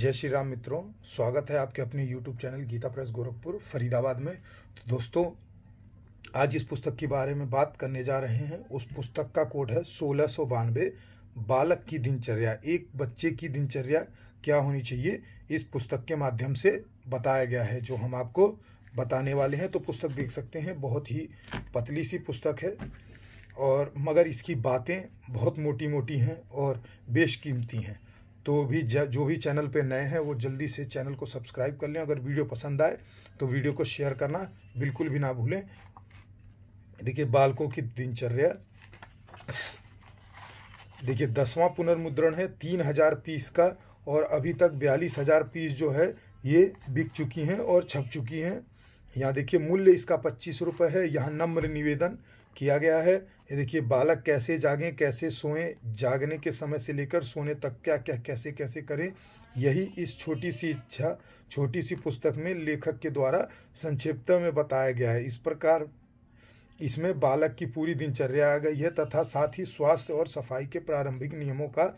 जय श्री राम मित्रों स्वागत है आपके अपने YouTube channel Gita press Gorakhpur Faridabad में तो दोस्तों आज इस पुस्तक के बारे में बात करने जा रहे हैं उस पुस्तक का कोड है सोलह सौ बानवे बालक की दिनचर्या एक बच्चे की दिनचर्या क्या होनी चाहिए इस पुस्तक के माध्यम से बताया गया है जो हम आपको बताने वाले हैं तो पुस्तक देख सकते हैं बहुत ही पतली सी पुस्तक है और मगर इसकी बातें बहुत मोटी मोटी हैं और बेशकीमती हैं तो भी जो भी चैनल पे नए हैं वो जल्दी से चैनल को सब्सक्राइब कर लें अगर वीडियो पसंद आए तो वीडियो को शेयर करना बिल्कुल भी ना भूलें देखिए बालकों की दिनचर्या देखिए दसवां पुनर्मुद्रण है तीन हज़ार पीस का और अभी तक बयालीस हज़ार पीस जो है ये बिक चुकी हैं और छप चुकी हैं यहाँ देखिए मूल्य इसका पच्चीस रुपये है यहाँ नम्र निवेदन किया गया है ये देखिए बालक कैसे जागें कैसे सोएं जागने के समय से लेकर सोने तक क्या क्या कैसे कैसे करें यही इस छोटी सी इच्छा छोटी सी पुस्तक में लेखक के द्वारा संक्षिप्त में बताया गया है इस प्रकार इसमें बालक की पूरी दिनचर्या आ गई है तथा साथ ही स्वास्थ्य और सफाई के प्रारंभिक नियमों का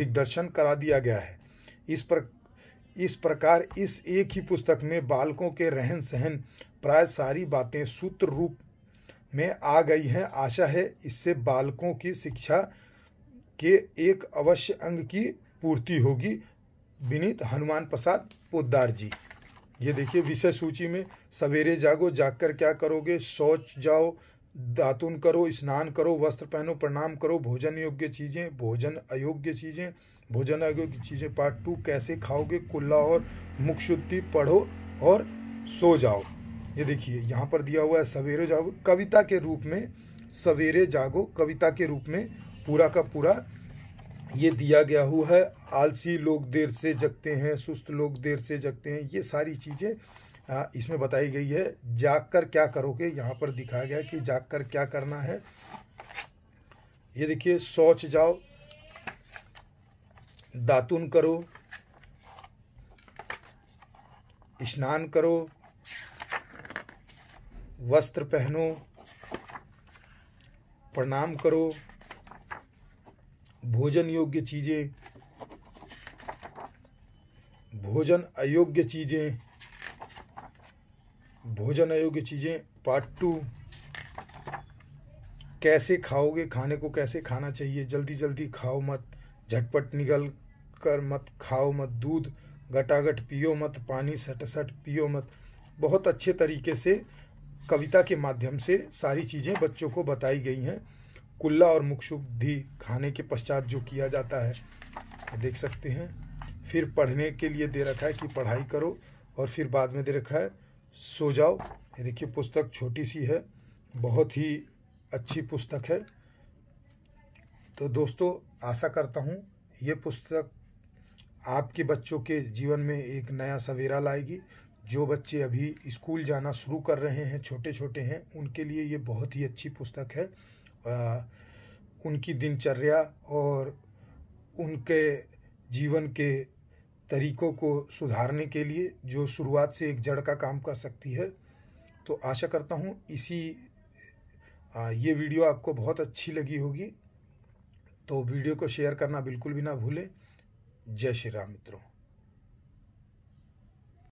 दिग्दर्शन करा दिया गया है इस प्र इस प्रकार इस एक ही पुस्तक में बालकों के रहन सहन प्राय सारी बातें सूत्र रूप में आ गई हैं आशा है इससे बालकों की शिक्षा के एक अवश्य अंग की पूर्ति होगी विनीत हनुमान प्रसाद पोदार जी ये देखिए विषय सूची में सवेरे जागो जाकर क्या करोगे शौच जाओ दातुन करो स्नान करो वस्त्र पहनो प्रणाम करो भोजन योग्य चीज़ें भोजन अयोग्य चीज़ें भोजन अयोग्य चीज़ें पार्ट टू कैसे खाओगे कुल्ला और मुख शुद्धि पढ़ो और सो जाओ ये देखिए यहाँ पर दिया हुआ है सवेरे जागो कविता के रूप में सवेरे जागो कविता के रूप में पूरा का पूरा ये दिया गया हुआ है आलसी लोग देर से जगते हैं सुस्त लोग देर से जगते हैं ये सारी चीज़ें हाँ, इसमें बताई गई है कर क्या करोगे यहाँ पर दिखाया गया कि कर क्या करना है ये देखिए शौच जाओ दातुन करो स्नान करो वस्त्र पहनो प्रणाम करो भोजन योग्य चीज़ें भोजन अयोग्य चीज़ें भोजन अयोग्य चीज़ें पार्ट टू कैसे खाओगे खाने को कैसे खाना चाहिए जल्दी जल्दी खाओ मत झटपट निकल कर मत खाओ मत दूध घटाघट पियो मत पानी सट सट पियो मत बहुत अच्छे तरीके से कविता के माध्यम से सारी चीज़ें बच्चों को बताई गई हैं कुल्ला और मुखशुद्धि खाने के पश्चात जो किया जाता है देख सकते हैं फिर पढ़ने के लिए दे रखा है कि पढ़ाई करो और फिर बाद में दे रखा है सो जाओ ये देखिए पुस्तक छोटी सी है बहुत ही अच्छी पुस्तक है तो दोस्तों आशा करता हूँ ये पुस्तक आपके बच्चों के जीवन में एक नया सवेरा लाएगी जो बच्चे अभी स्कूल जाना शुरू कर रहे हैं छोटे छोटे हैं उनके लिए ये बहुत ही अच्छी पुस्तक है आ, उनकी दिनचर्या और उनके जीवन के तरीकों को सुधारने के लिए जो शुरुआत से एक जड़ का काम कर सकती है तो आशा करता हूँ इसी ये वीडियो आपको बहुत अच्छी लगी होगी तो वीडियो को शेयर करना बिल्कुल भी ना भूलें जय श्री राम मित्रों